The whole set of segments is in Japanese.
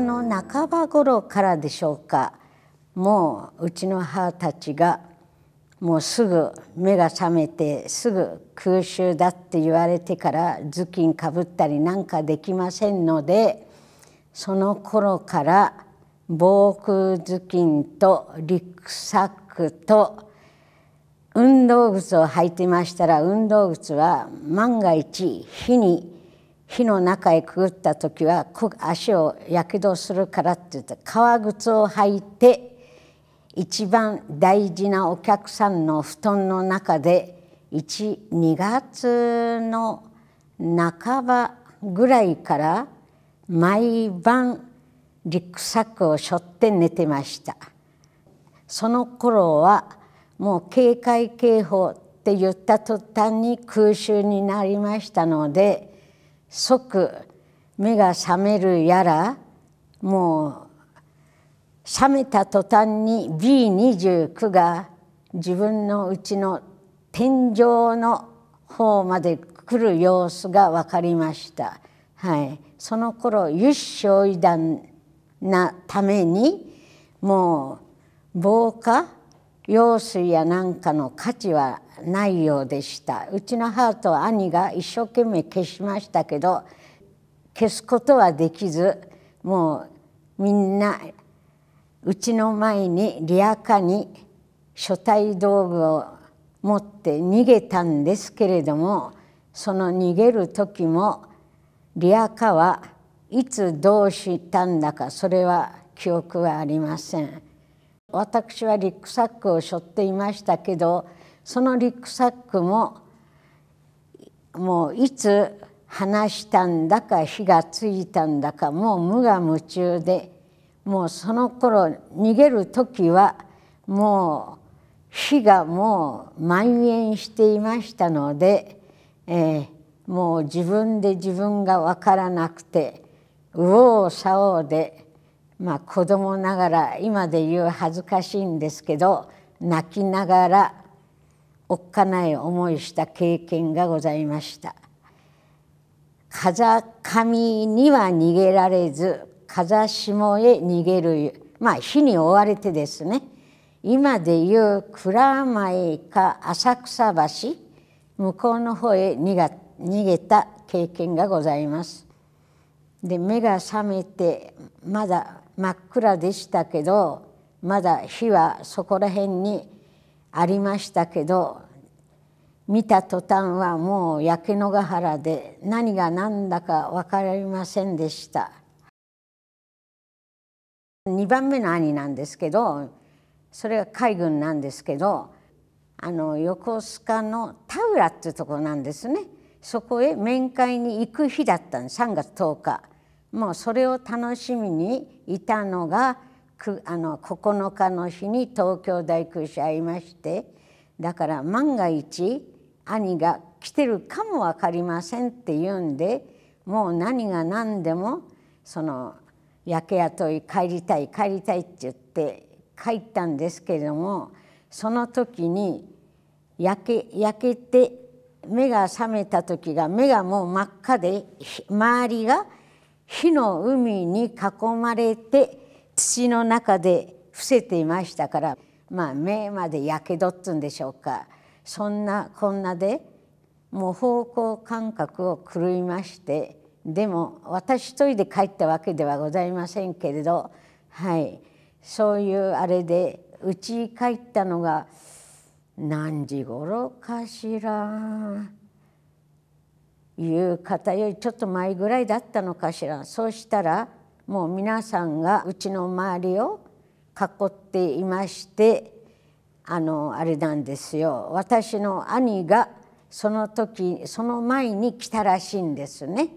の半ば頃からでしょうかもううちの母たちがもうすぐ目が覚めてすぐ空襲だって言われてから頭巾かぶったりなんかできませんのでその頃から防空頭巾とリュックサックと運動靴を履いてましたら運動靴は万が一火に火の中へくぐった時は足をやけどするからって言って革靴を履いて一番大事なお客さんの布団の中で12月の半ばぐらいから毎晩リュックサックを背負って寝てましたその頃はもう警戒警報って言った途端に空襲になりましたので即目が覚めるやらもう覚めた途端に B29 が自分のうちの天井の方まで来る様子が分かりました。はい、その頃由緒医団なためにもう防火用水やなんかの価値はないようでしたうちの母と兄が一生懸命消しましたけど消すことはできずもうみんなうちの前にリアカに書体道具を持って逃げたんですけれどもその逃げる時もリアカはいつどうしたんだかそれは記憶はありません。私はリュックサックを背負っていましたけどそのリュックサックももういつ話したんだか火がついたんだかもう無我夢中でもうその頃逃げる時はもう火がもう蔓延していましたので、えー、もう自分で自分が分からなくて右往左往でまあ、子供ながら今で言う恥ずかしいんですけど泣きながらおっかない思いした経験がございました。風上には逃げられず風下へ逃げるまあ火に追われてですね今でいう蔵前か浅草橋向こうの方へ逃逃げた経験がございます。で目が覚めてまだ真っ暗でしたけどまだ火はそこら辺にありましたけど見た途端はもう焼け野ヶ原で何が何だか分かりませんでした2番目の兄なんですけどそれが海軍なんですけどあの横須賀の田浦っていうとこなんですねそこへ面会に行く日だったんです3月10日。もうそれを楽しみにいたのがあの9日の日に東京大空襲会いましてだから万が一兄が来てるかも分かりませんって言うんでもう何が何でもその焼け雇い帰りたい帰りたいって言って帰ったんですけれどもその時に焼け焼けて目が覚めた時が目がもう真っ赤で周りが火の海に囲まれて土の中で伏せていましたからまあ目までやけどっつうんでしょうかそんなこんなでもう方向感覚を狂いましてでも私一人で帰ったわけではございませんけれどはいそういうあれでうち帰ったのが何時頃かしら。いう方よりちょっと前ぐらいだったのかしらそうしたらもう皆さんがうちの周りを囲っていましてあのあれなんですよ私の兄がその時その前に来たらしいんですね。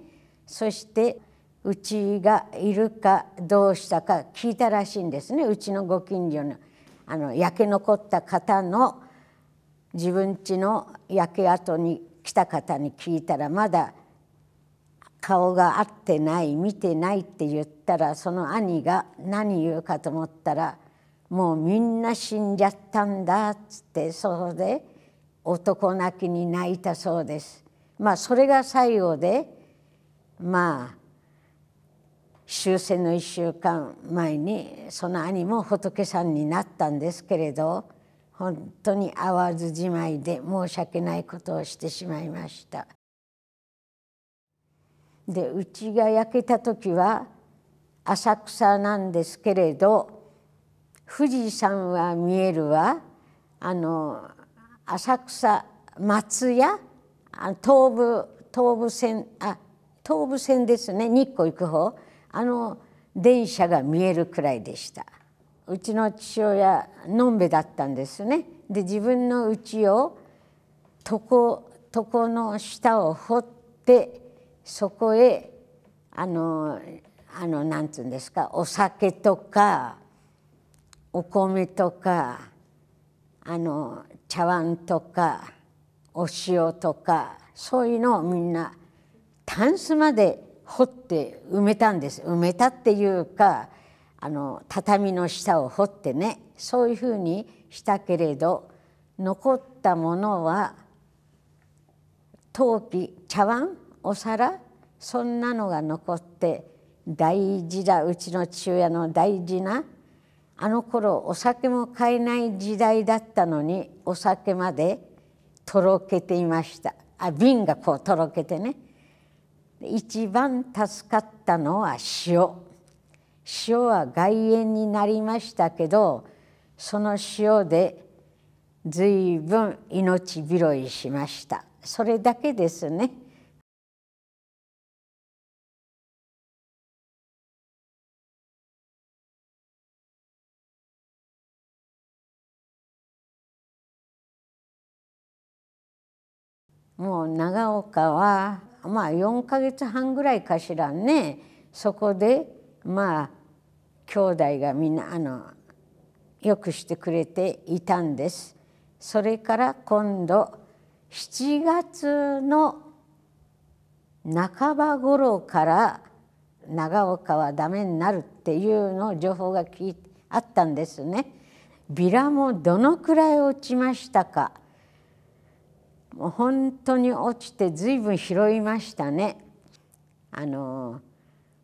そしてうちがいるかどうしたか聞いたらしいんですねうちのご近所のあの焼け残った方の自分家の焼け跡に来た方に聞いたらまだ顔が合ってない見てないって言ったらその兄が何言うかと思ったら「もうみんな死んじゃったんだ」っつってそれで男泣きに泣いたそうです。まあそれが最後でまあ終戦の1週間前にその兄も仏さんになったんですけれど本当に会わずじまいで申し訳ないことをしてしまいましたでうちが焼けた時は浅草なんですけれど富士山は見えるわあの浅草松屋東武東武線あ東武線ですね日光行く方あの電車が見えるくらいでした。うちの父親のんべだったんですね。で自分の家を床床の下を掘ってそこへあのあのなんつうんですかお酒とかお米とかあの茶碗とかお塩とかそういうのをみんなタンスまで掘って埋めたんです埋めたっていうかあの畳の下を掘ってねそういうふうにしたけれど残ったものは陶器茶碗お皿そんなのが残って大事だうちの父親の大事なあの頃お酒も買えない時代だったのにお酒までとろけていましたあ瓶がこうとろけてね一番助かったのは塩塩は外縁になりましたけどその塩で随分命拾いしましたそれだけですね。もう長岡はまあ4か月半ぐらいかしらねそこでまあ兄弟がみんなあのよくしてくれていたんです。それから今度7月の半ば頃から長岡はダメになるっていうの情報が聞いあったんですね。ビラもどのくらい落ちましたかもう本当に落ちてずいぶん拾いましたね。あの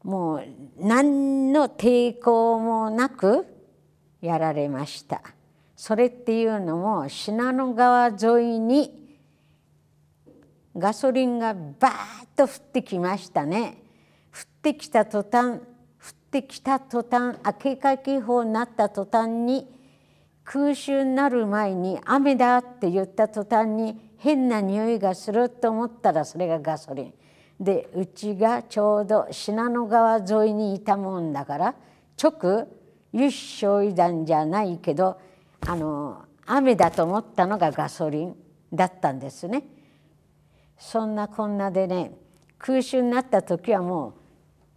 もう何の抵抗もなくやられましたそれっていうのも信濃川沿いにガソリンがバーッと降ってきましたね降ってきた途端降ってきた途端明けかけ報になった途端に空襲になる前に雨だって言った途端に変な匂いがすると思ったらそれがガソリンでうちがちょうど信濃川沿いにいたもんだから直輸出医団じゃないけどあの雨だと思ったのがガソリンだったんですね。そんなこんなでね空襲になった時はも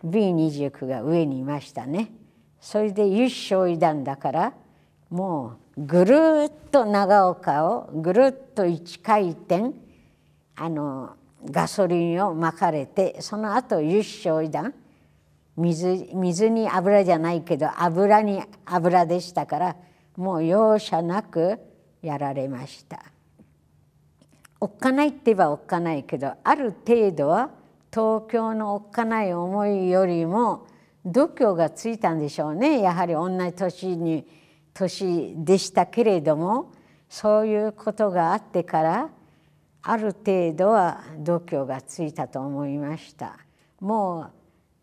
う B29 が上にいましたね。それで輸出医団だからもうぐるっと長岡をぐるっと1回転あのガソリンをまかれてその後油脂焼夷弾水水に油じゃないけど油に油でしたからもう容赦なくやられましたおっかないって言えばおっかないけどある程度は東京のおっかない思いよりも度胸がついたんでしょうねやはり同じ年に年でしたけれどもそういうことがあってからある程度は度胸がついたと思いましたも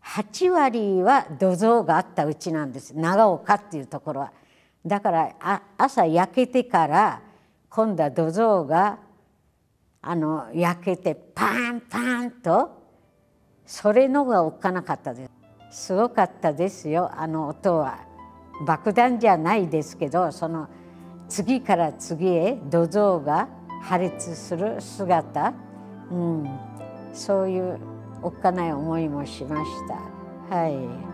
う8割は土蔵があったうちなんです長岡っていうところはだから朝焼けてから今度は土蔵があの焼けてパンパンとそれのがおっかなかったですすごかったですよあの音は爆弾じゃないですけどその次から次へ土蔵が破裂する姿、うん、そういうおっかない思いもしました。はい